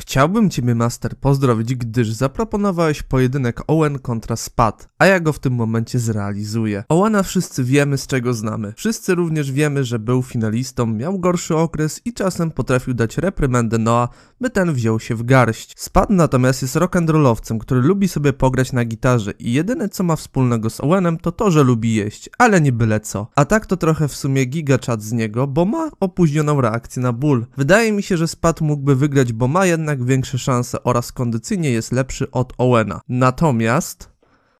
Chciałbym Ciebie, Master, pozdrowić, gdyż zaproponowałeś pojedynek Owen kontra Spad, a ja go w tym momencie zrealizuję. Owena wszyscy wiemy, z czego znamy. Wszyscy również wiemy, że był finalistą, miał gorszy okres i czasem potrafił dać reprymendę Noah, by ten wziął się w garść. Spad natomiast jest rock'n'rollowcem, który lubi sobie pograć na gitarze i jedyne co ma wspólnego z Owenem to to, że lubi jeść, ale nie byle co. A tak to trochę w sumie gigaczat z niego, bo ma opóźnioną reakcję na ból. Wydaje mi się, że Spad mógłby wygrać, bo ma jednak jednak większe szanse oraz kondycyjnie jest lepszy od Owena. Natomiast